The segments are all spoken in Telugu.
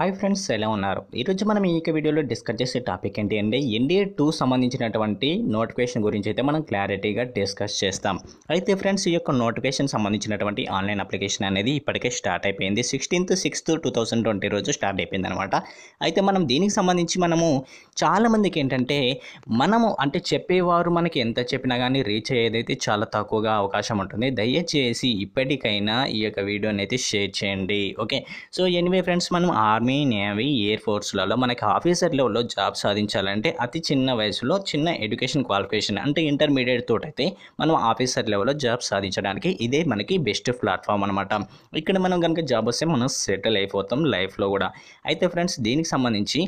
హాయ్ ఫ్రెండ్స్ ఎలా ఉన్నారు ఈరోజు మనం ఈ వీడియోలో డిస్కస్ చేసే టాపిక్ ఏంటి అంటే ఎన్డీఏ టూ సంబంధించినటువంటి నోటిఫికేషన్ గురించి అయితే మనం క్లారిటీగా డిస్కస్ చేస్తాం అయితే ఫ్రెండ్స్ ఈ యొక్క నోటిఫికేషన్ సంబంధించినటువంటి ఆన్లైన్ అప్లికేషన్ అనేది ఇప్పటికే స్టార్ట్ అయిపోయింది sixteenth sixth two thousand twenty రోజు స్టార్ట్ అయిపోయింది అనమాట అయితే మనం దీనికి సంబంధించి మనము చాలామందికి ఏంటంటే మనము అంటే చెప్పేవారు మనకి ఎంత చెప్పినా కానీ రీచ్ అయ్యేదైతే చాలా తక్కువగా అవకాశం ఉంటుంది దయచేసి ఇప్పటికైనా ఈ యొక్క వీడియోని అయితే షేర్ చేయండి ఓకే సో ఎనివే ఫ్రెండ్స్ మనం ఆర్మీ ఆర్మీ నేవీ ఎయిర్ ఫోర్స్లలో మనకి ఆఫీసర్ లెవెల్లో జాబ్ సాధించాలంటే అతి చిన్న వయసులో చిన్న ఎడ్యుకేషన్ క్వాలిఫికేషన్ అంటే ఇంటర్మీడియట్ తోటైతే మనం ఆఫీసర్ లెవెల్లో జాబ్ సాధించడానికి ఇదే మనకి బెస్ట్ ప్లాట్ఫామ్ అనమాట ఇక్కడ మనం కనుక జాబ్ వస్తే మనం సెటిల్ అయిపోతాం లైఫ్లో కూడా అయితే ఫ్రెండ్స్ దీనికి సంబంధించి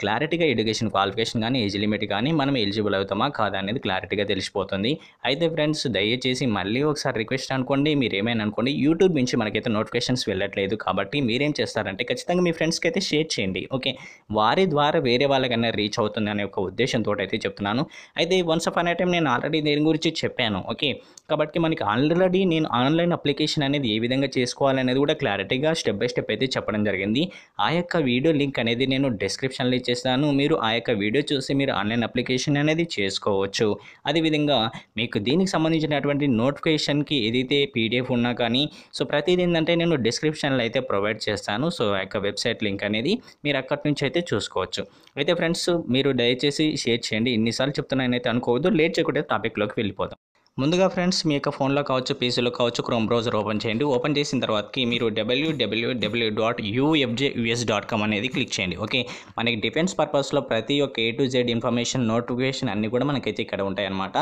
క్లారిటీగా ఎడ్యుకేషన్ క్వాలిఫికేషన్ కానీ ఏజ్ లిమిట్ కానీ మనం ఎలిజిబుల్ అవుతామా కాదా అనేది క్లారిటీగా తెలిసిపోతుంది అయితే ఫ్రెండ్స్ దయచేసి మళ్ళీ ఒకసారి రిక్వెస్ట్ అనుకోండి మీరు ఏమైనా అనుకోండి యూట్యూబ్ నుంచి మనకైతే నోటిఫికేషన్స్ వెళ్ళట్లేదు కాబట్టి మీరేం చేస్తారంటే ఖచ్చితంగా మీ ఫ్రెండ్స్కి అయితే షేర్ చేయండి ఓకే వారి ద్వారా వేరే వాళ్ళకైనా రీచ్ అవుతుంది అనే ఒక ఉద్దేశంతో అయితే చెప్తున్నాను అయితే వన్స్ అఫ్ అన్ టైం నేను ఆల్రెడీ దేని గురించి చెప్పాను ఓకే కాబట్టి మనకి ఆల్రెడీ నేను ఆన్లైన్ అప్లికేషన్ అనేది ఏ విధంగా చేసుకోవాలనేది కూడా క్లారిటీగా స్టెప్ బై స్టెప్ అయితే చెప్పడం జరిగింది ఆ యొక్క వీడియో లింక్ అనేది నేను డిస్క్రిప్షన్ ఛానల్ ఇచ్చేస్తాను మీరు ఆ యొక్క వీడియో చూసి మీరు ఆన్లైన్ అప్లికేషన్ అనేది చేసుకోవచ్చు అదేవిధంగా మీకు దీనికి సంబంధించినటువంటి నోటిఫికేషన్కి ఏదైతే పీడిఎఫ్ ఉన్నా కానీ సో ప్రతిదీ ఏంటంటే నేను డిస్క్రిప్షన్లో అయితే ప్రొవైడ్ చేస్తాను సో ఆ యొక్క వెబ్సైట్ లింక్ అనేది మీరు అక్కడి నుంచి అయితే చూసుకోవచ్చు అయితే ఫ్రెండ్స్ మీరు దయచేసి షేర్ చేయండి ఇన్నిసార్లు చెప్తున్నానైతే అనుకోవద్దు లేట్ చేయకుండా టాపిక్లోకి వెళ్ళిపోతాం ముందుగా ఫ్రెండ్స్ మీ యొక్క ఫోన్లో కావచ్చు పీసీలో కావచ్చు క్రోమ్ బ్రౌజర్ ఓపెన్ చేయండి ఓపెన్ చేసిన తర్వాతకి మీరు డబ్ల్యూడబ్ల్యూడబ్ల్యూ డాట్ యూఎఫ్జేయుఎస్ డాట్ కామ్ అనేది క్లిక్ చేయండి ఓకే మనకి డిఫెన్స్ పర్పస్లో ప్రతి ఒక్క A to Z information notification అన్నీ కూడా మనకైతే ఇక్కడ ఉంటాయన్నమాట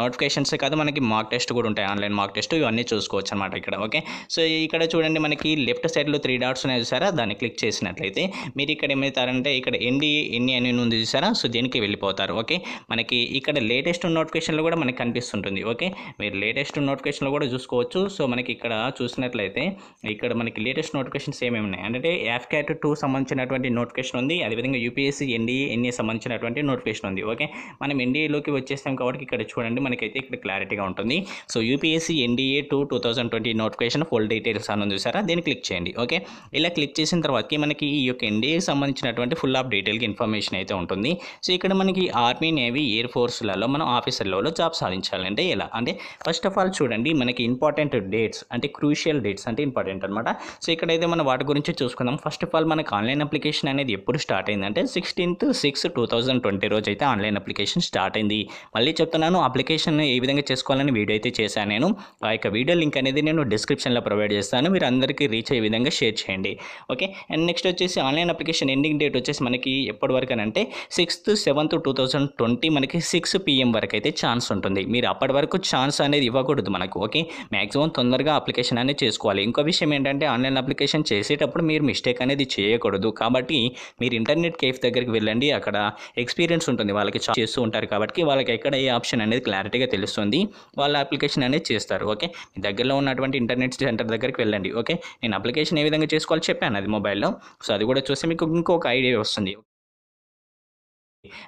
నోటిఫికేషన్సే కాదు మనకి మార్క్ టెస్ట్ కూడా ఉంటాయి ఆన్లైన్ మార్క్ టెస్ట్ ఇవన్నీ చూసుకోవచ్చు అనమాట ఇక్కడ ఓకే సో ఇక్కడ చూడండి మనకి లెఫ్ట్ సైడ్లో త్రీ డాట్స్ ఉన్నాయి చూసారా దాన్ని క్లిక్ చేసినట్లయితే మీరు ఇక్కడ ఏమవుతారంటే ఇక్కడ ఎన్ని ఎన్ని అని ఉంది చూసారా సో దీనికి వెళ్ళిపోతారు ఓకే మనకి ఇక్కడ లేటెస్ట్ నోటిఫికేషన్లు కూడా మనకి కనిపిస్తుంటుంది ఓకే ఓకే మీరు లేటెస్ట్ నోటిఫికేషన్లో కూడా చూసుకోవచ్చు సో మనకి ఇక్కడ చూసినట్లయితే ఇక్కడ మనకి లేటెస్ట్ నోటిఫికేషన్స్ ఏమేమి ఉన్నాయి అంటే యాఫ్ క్యాట్ టూ సంబంధించినటువంటి నోటిఫికేషన్ ఉంది అదేవిధంగా యూపీఎస్సీ ఎన్డీఏ ఎన్ఏ సంబంధించినటువంటి నోటిఫికేషన్ ఉంది ఓకే మనం ఎన్డీఏలోకి వచ్చేస్తాం కాబట్టి ఇక్కడ చూడండి మనకైతే ఇక్కడ క్లారిటీగా ఉంటుంది so UPSC NDA two two thousand twenty notification full details అని ఉంది చూసారా దీన్ని క్లిక్ చేయండి ఓకే ఇలా క్లిక్ చేసిన తర్వాతకి మనకి ఈ యొక్క ఎన్డీఏకి సంబంధించినటువంటి ఫుల్ ఆఫ్ డీటెయిల్కి ఇన్ఫర్మేషన్ అయితే ఉంటుంది సో ఇక్కడ మనకి ఆర్మీ నేవీ ఎయిర్ ఫోర్స్లలో మనం ఆఫీసర్లలో జాబ్ సాధించాలంటే ఎలా అంటే ఫస్ట్ ఆఫ్ ఆల్ చూడండి మనకి ఇంపార్టెంట్ డేట్స్ అంటే క్రూషియల్ డేట్స్ అంటే ఇంపార్టెంట్ అనమాట సో ఇక్కడైతే మనం వాటి గురించి చూసుకుందాం ఫస్ట్ ఆఫ్ ఆల్ మనకు ఆన్లైన్ అప్లికేషన్ అనేది ఎప్పుడు స్టార్ట్ అయిందంటే sixteenth six two thousand twenty రోజు అయితే ఆన్లైన్ అప్లికేషన్ స్టార్ట్ అయింది మళ్ళీ చెప్తున్నాను అప్లికేషన్ ఏ విధంగా చేసుకోవాలని వీడియో అయితే చేశాను నేను ఆ యొక్క వీడియో లింక్ అనేది నేను డిస్క్రిప్షన్లో ప్రొవైడ్ చేస్తాను మీరు అందరికీ రీచ్ అయ్యే విధంగా షేర్ చేయండి ఓకే అండ్ నెక్స్ట్ వచ్చేసి ఆన్లైన్ అప్లికేషన్ ఎండింగ్ డేట్ వచ్చేసి మనకి ఎప్పటి వరకు అని అంటే sixth seventh two thousand twenty మనకి సిక్స్ పిఎం వరకు అయితే ఛాన్స్ ఉంటుంది మీరు అప్పటి వరకు వరకు ఛాన్స్ అనేది ఇవ్వకూడదు మనకు ఓకే మ్యాక్సిమం తొందరగా అప్లికేషన్ అనేది చేసుకోవాలి ఇంకో విషయం ఏంటంటే ఆన్లైన్ అప్లికేషన్ చేసేటప్పుడు మీరు మిస్టేక్ అనేది చేయకూడదు కాబట్టి మీరు ఇంటర్నెట్ కేఫ్ దగ్గరికి వెళ్ళండి అక్కడ ఎక్స్పీరియన్స్ ఉంటుంది వాళ్ళకి చేస్తూ ఉంటారు కాబట్టి వాళ్ళకి ఎక్కడ ఏ ఆప్షన్ అనేది క్లారిటీగా తెలుస్తుంది వాళ్ళ అప్లికేషన్ అనేది చేస్తారు ఓకే మీ దగ్గరలో ఉన్నటువంటి ఇంటర్నెట్ సెంటర్ దగ్గరికి వెళ్ళండి ఓకే నేను అప్లికేషన్ ఏ విధంగా చేసుకోవాలో చెప్పాను అది మొబైల్లో సో అది కూడా చూస్తే మీకు ఇంకొక ఐడియా వస్తుంది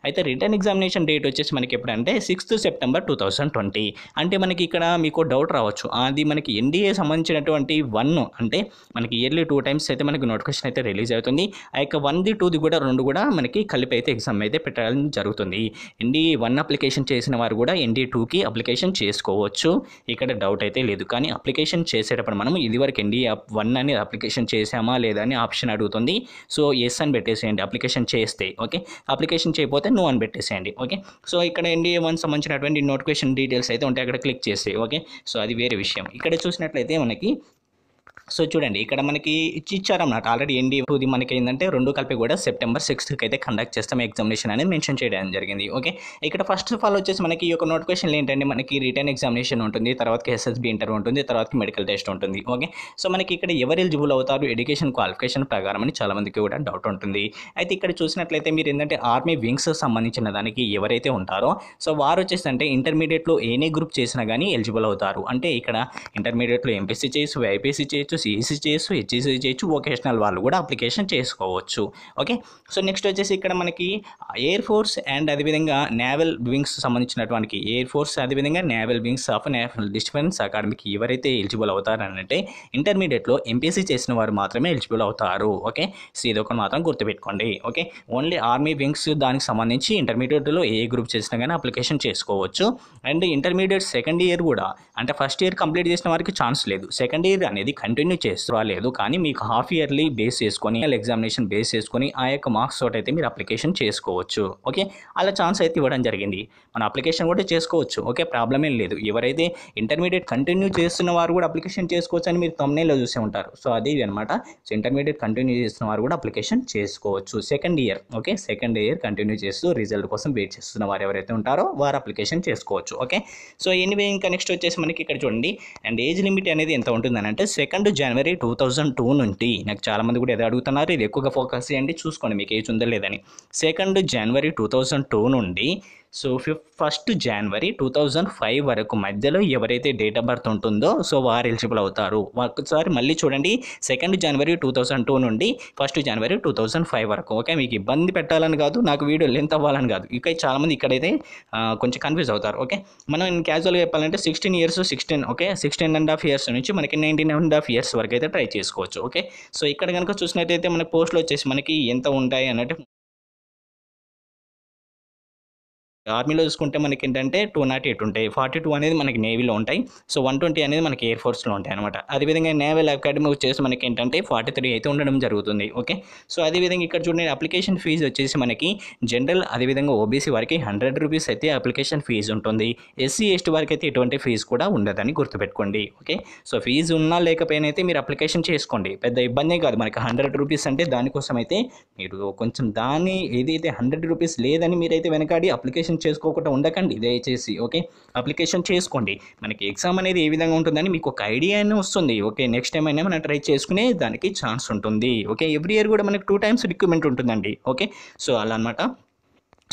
అయితే రిటర్న్ ఎగ్జామినేషన్ డేట్ వచ్చేసి మనకి ఎప్పుడంటే sixth September two thousand twenty అంటే మనకి ఇక్కడ మీకు డౌట్ రావచ్చు అది మనకి ఎన్డీఏ సంబంధించినటువంటి వన్ అంటే మనకి ఇయర్లీ టూ టైమ్స్ అయితే మనకి నోటిఫికేషన్ అయితే రిలీజ్ అవుతుంది ఆ యొక్క వన్ది టూది కూడా రెండు కూడా మనకి కలిపి అయితే ఎగ్జామ్ అయితే పెట్టడం జరుగుతుంది ఎన్డీఏ వన్ అప్లికేషన్ చేసిన వారు కూడా ఎన్డీ టూకి అప్లికేషన్ చేసుకోవచ్చు ఇక్కడ డౌట్ అయితే లేదు కానీ అప్లికేషన్ చేసేటప్పుడు మనం ఇదివరకు ఎన్డీఏ వన్ అని అప్లికేషన్ చేసామా లేదా అని ఆప్షన్ అడుగుతుంది సో ఎస్ అని పెట్టేసేయండి అప్లికేషన్ చేస్తే ఓకే అప్లికేషన్ చేయకపోతే లేకపోతే నో అని పెట్టేసేయండి ఓకే సో ఇక్కడ ఎన్డీఏ వన్ సంబంధించినటువంటి నోటిఫికేషన్ డీటెయిల్స్ అయితే ఉంటాయి అక్కడ క్లిక్ చేసి ఓకే సో అది వేరే విషయం ఇక్కడ చూసినట్లయితే మనకి సో చూడండి ఇక్కడ మనకి ఇచ్చారన్నమాట ఆల్రెడీ ఎన్డీ ఇది మనకి ఏంటంటే రెండు కలిపి కూడా సెప్టెంబర్ సిక్స్త్కి అయితే కండక్ట్ చేస్తాం ఎగ్జామినేషన్ అనేది మెన్షన్ చేయడం జరిగింది ఓకే ఇక్కడ ఫస్ట్ ఆఫ్ ఆల్ వచ్చేసి మనకి ఈ యొక్క నోటిఫికేషన్ ఏంటంటే మనకి రిటర్న్ ఎగ్జామినేషన్ ఉంటుంది తర్వాత ఎస్ఎస్బి ఇంటర్ ఉంటుంది తర్వాత మెడికల్ టెస్ట్ ఉంటుంది ఓకే సో మనకి ఇక్కడ ఎవరు ఎలిజిబుల్ అవుతారు ఎడ్యుకేషన్ క్వాలిఫికేషన్ ప్రకారం అని చాలామందికి కూడా డౌట్ ఉంటుంది అయితే ఇక్కడ చూసినట్లయితే మీరు ఏంటంటే ఆర్మీ వింగ్స్ సంబంధించిన దానికి ఎవరైతే ఉంటారో సో వారు వచ్చేసి అంటే ఇంటర్మీడియట్లో ఏనే గ్రూప్ చేసినా కానీ ఎలిజిబుల్ అవుతారు అంటే ఇక్కడ ఇంటర్మీడియట్లో ఎంపీసీ చేయొచ్చు వైపీసీ చేయొచ్చు వచ్చేసి సిఈసి చేయొచ్చు చేయొచ్చు వొకేషనల్ వాళ్ళు కూడా అప్లికేషన్ చేసుకోవచ్చు ఓకే సో నెక్స్ట్ వచ్చేసి ఇక్కడ మనకి ఎయిర్ ఫోర్స్ అండ్ అదేవిధంగా నేవల్ వింగ్స్ సంబంధించినటువంటి ఎయిర్ ఫోర్స్ అదేవిధంగా naval wings of national defence అకాడమీకి ఎవరైతే ఎలిజిబుల్ అవుతారంటే ఇంటర్మీడియట్లో ఎంపీసీ చేసిన వారు మాత్రమే ఎలిజిబుల్ అవుతారు ఓకే సో ఇది ఒకటి మాత్రం గుర్తుపెట్టుకోండి ఓకే ఓన్లీ ఆర్మీ వింగ్స్ దానికి సంబంధించి ఇంటర్మీడియట్లో ఏ గ్రూప్ చేసినా కానీ అప్లికేషన్ చేసుకోవచ్చు అండ్ ఇంటర్మీడియట్ సెకండ్ ఇయర్ కూడా అంటే ఫస్ట్ ఇయర్ కంప్లీట్ చేసిన వారికి ఛాన్స్ లేదు సెకండ్ ఇయర్ అనేది కంటిన్యూ కంటిన్యూ చేస్తూ రాలేదు కానీ మీకు హాఫ్ ఇయర్లీ బేస్ చేసుకొని ఎగ్జామినేషన్ బేస్ చేసుకొని ఆ యొక్క మార్క్స్ తోటి అయితే మీరు అప్లికేషన్ చేసుకోవచ్చు ఓకే అలా ఛాన్స్ అయితే ఇవ్వడం జరిగింది మన అప్లికేషన్ కూడా చేసుకోవచ్చు ఓకే ప్రాబ్లం ఏం లేదు ఎవరైతే ఇంటర్మీడియట్ కంటిన్యూ చేస్తున్న వారు కూడా అప్లికేషన్ చేసుకోవచ్చు అని మీరు తొమ్మిదిలో చూసే ఉంటారు సో అది అనమాట సో ఇంటర్మీడియట్ కంటిన్యూ చేస్తున్న వారు కూడా అప్లికేషన్ చేసుకోవచ్చు second year okay second year continue చేస్తూ రిజల్ట్ కోసం వెయిట్ చేస్తున్న వారు ఎవరైతే ఉంటారో వారు అప్లికేషన్ చేసుకోవచ్చు ఓకే సో ఎనివే ఇంకా నెక్స్ట్ వచ్చేసి మనకి ఇక్కడ చూడండి అండ్ ఏజ్ లిమిట్ అనేది ఎంత ఉంటుందని అంటే సెకండ్ జనవరి టూ థౌజండ్ టూ నుండి నాకు చాలామంది కూడా ఏదో అడుగుతున్నారు ఇది ఎక్కువగా ఫోకస్ చేయండి చూసుకోండి మీకు ఏజ్ ఉందో లేదని సెకండ్ జనవరి టూ థౌజండ్ టూ నుండి సో ఫిఫ్ first January two thousand five వరకు మధ్యలో ఎవరైతే డేట్ ఆఫ్ బర్త్ ఉంటుందో సో వారు ఎలిజిబుల్ అవుతారు ఒకసారి మళ్ళీ చూడండి సెకండ్ జనవరి టూ థౌజండ్ టూ నుండి first January two thousand five వరకు ఓకే మీకు ఇబ్బంది పెట్టాలని కాదు నాకు వీడియో లెంత్ అవ్వాలని కాదు ఇక చాలామంది ఇక్కడైతే కొంచెం కన్ఫ్యూజ్ అవుతారు ఓకే మనం క్యాజువల్గా చెప్పాలంటే sixteen years sixteen okay sixteen and half years నుంచి మనకి నైన్టీన్ అండ్ హాఫ్ ఇయర్స్ వరకు అయితే ట్రై చేసుకోవచ్చు ఓకే సో ఇక్కడ కనుక చూసినట్టయితే మన పోస్ట్లో వచ్చేసి మనకి ఎంత ఉంటాయి అన్నట్టు ఆర్మీలో చూసుకుంటే మనకి ఏంటంటే టూ నాట్ ఎయిట్ ఉంటాయి ఫార్టీ టూ అనేది మనకి నేవీలో ఉంటాయి సో వన్ ట్వంటీ అనేది మనకి ఎయిర్ ఫోర్స్లో ఉంటాయి అనమాట అదేవిధంగా నేవల్ అకాడమీ వచ్చేసి మనకి ఏంటంటే ఫార్టీ త్రీ అయితే ఉండడం జరుగుతుంది ఓకే సో అదేవిధంగా ఇక్కడ చూడండి అప్లికేషన్ ఫీజు వచ్చేసి మనకి జనరల్ అదేవిధంగా ఓబీసీ వారికి హండ్రెడ్ రూపీస్ అయితే అప్లికేషన్ ఫీజు ఉంటుంది ఎస్సీ ఎస్టీ వారికి అయితే ఎటువంటి ఫీజు కూడా ఉండదని గుర్తుపెట్టుకోండి ఓకే సో ఫీజు ఉన్నా లేకపోయినా అయితే మీరు అప్లికేషన్ చేసుకోండి పెద్ద ఇబ్బందే కాదు మనకి హండ్రెడ్ రూపీస్ అంటే దానికోసం అయితే మీరు కొంచెం దాన్ని ఏదైతే హండ్రెడ్ రూపీస్ లేదని మీరైతే వెనకాడి అప్లికేషన్ అప్లికేషన్ చేసుకోకుండా ఉండకండి దయచేసి ఓకే అప్లికేషన్ చేసుకోండి మనకి ఎగ్జామ్ అనేది ఏ విధంగా ఉంటుందని మీకు ఒక ఐడియా అయినా వస్తుంది ఓకే నెక్స్ట్ టైం అయినా మనం ట్రై చేసుకునే దానికి ఛాన్స్ ఉంటుంది ఓకే ఎవ్రీ ఇయర్ కూడా మనకు టూ టైమ్స్ రిక్రూట్మెంట్ ఉంటుందండి ఓకే సో అలా అనమాట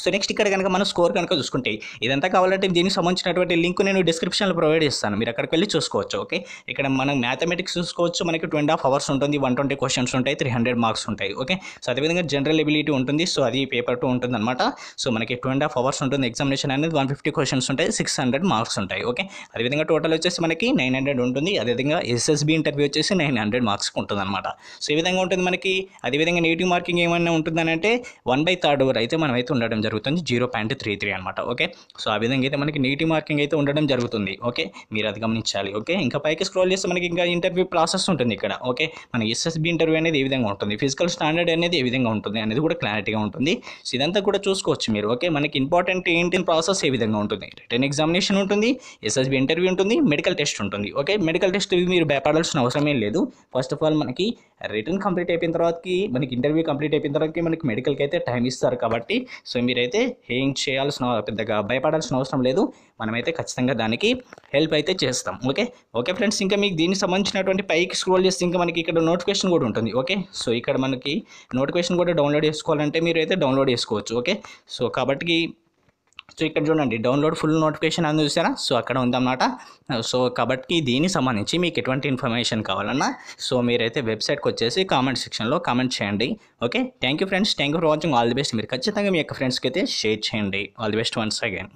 సో నెక్స్ట్ ఇక్కడ కనుక మనం స్కోర్ కనుక చూసుకుంటే ఇదంతా కావాలంటే దీనికి సంబంధించినటువంటి లింక్ నేను డిస్క్రిప్షన్లో ప్రొవైడ్ చేస్తాను మీరు అక్కడికి వెళ్ళి చూసుకోవచ్చు ఓకే ఇక్కడ మనం మ్యాథమెటిక్స్ చూసుకోవచ్చు మనకి టూ అండ్ హాఫ్ అవర్స్ ఉంటుంది వన్ ట్వంటీ క్వశ్చన్స్ ఉంటాయి త్రీ హండ్రెడ్ మార్క్స్ ఉంటాయి ఓకే సో అదేవిధంగా జనరల్ ఎబిలిటీ ఉంటుంది సో అది పేపర్ టూ ఉంటుంది అనమాట సో మనకి టూ అండ్ అవర్స్ ఉంటుంది ఎగ్జామినేషన్ అనేది వన్ ఫిఫ్టీ క్వశ్చన్స్ ఉంటాయి సిక్స్ హండ్రెడ్ మార్క్స్ ఉంటాయి ఓకే అదేవిధంగా టోటల్ వచ్చేసి మనకి నైన్ హండ్రెడ్ ఉంటుంది అదేవిధంగా ఎస్ఎస్బి ఇంటర్వ్యూ వచ్చేసి నైన్ హండ్రెడ్ మార్క్స్ ఉంటుంది అనమాట సో ఈ విధంగా ఉంటుంది మనకి అదేవిధంగా నెగిటివ్ మార్కింగ్ ఏమైనా ఉంటుందని అంటే వన్ బై థర్డ్ ఓవర్ అయితే మనం అయితే ఉండడం జరుగుతుంది జీరో పాయింట్ త్రీ త్రీ అనమాట ఓకే సో ఆ విధంగా అయితే మనకి నీటి మార్కింగ్ అయితే ఉండడం జరుగుతుంది ఓకే మీరు అది గమనించాలి ఓకే ఇంకా పైకి స్క్రోల్ చేస్తే మనకి ఇంకా ఇంటర్వ్యూ ప్రాసెస్ ఉంటుంది ఇక్కడ ఓకే మన ఎస్ఎస్బి ఇంటర్వ్యూ అనేది ఏ విధంగా ఉంటుంది ఫిజికల్ స్టాండర్డ్ అనేది ఏ విధంగా ఉంటుంది అనేది కూడా క్లారిటీగా ఉంటుంది సో ఇదంతా కూడా చూసుకోవచ్చు మీరు ఓకే మనకి ఇంపార్టెంట్ ఏంటి ప్రాసెస్ ఏ విధంగా ఉంటుంది రిటర్న్ ఎగ్జామినేషన్ ఉంటుంది ఎస్ఎస్బి ఇంటర్వ్యూ ఉంటుంది మెడికల్ టెస్ట్ ఉంటుంది ఓకే మెడికల్ టెస్ట్ మీరు భయపడాల్సిన అవసరం ఏం లేదు ఫస్ట్ ఆఫ్ ఆల్ మనకి రిటర్న్ కంప్లీట్ అయిపోయిన తర్వాతకి మనకి ఇంటర్వ్యూ కంప్లీట్ అయిపోయిన తర్వాత మనకి మెడికల్కి అయితే టైం ఇస్తారు కాబట్టి సో మీరైతే ఏం చేయాల్సిన పెద్దగా భయపడాల్సిన అవసరం లేదు మనమైతే ఖచ్చితంగా దానికి హెల్ప్ అయితే చేస్తాం ఓకే ఓకే ఫ్రెండ్స్ ఇంకా మీకు దీనికి సంబంధించినటువంటి పైకి స్క్రోల్ చేస్తే ఇంకా మనకి ఇక్కడ నోటిఫికేషన్ కూడా ఉంటుంది ఓకే సో ఇక్కడ మనకి నోటిఫికేషన్ కూడా డౌన్లోడ్ చేసుకోవాలంటే మీరు అయితే డౌన్లోడ్ చేసుకోవచ్చు ఓకే సో కాబట్టి సో ఇక్కడ చూడండి డౌన్లోడ్ ఫుల్ నోటిఫికేషన్ అని చూసారా సో అక్కడ ఉందన్నమాట సో కాబట్టి దీనికి సంబంధించి మీకు ఎటువంటి ఇన్ఫర్మేషన్ కావాలన్నా సో మీరైతే వెబ్సైట్కి వచ్చేసి కామెంట్ సెక్షన్లో కామెంట్ చేయండి okay thank you friends thank you for watching all the best మీరు ఖచ్చితంగా మీ యొక్క ఫ్రెండ్స్కి అయితే షేర్ చేయండి all the best once again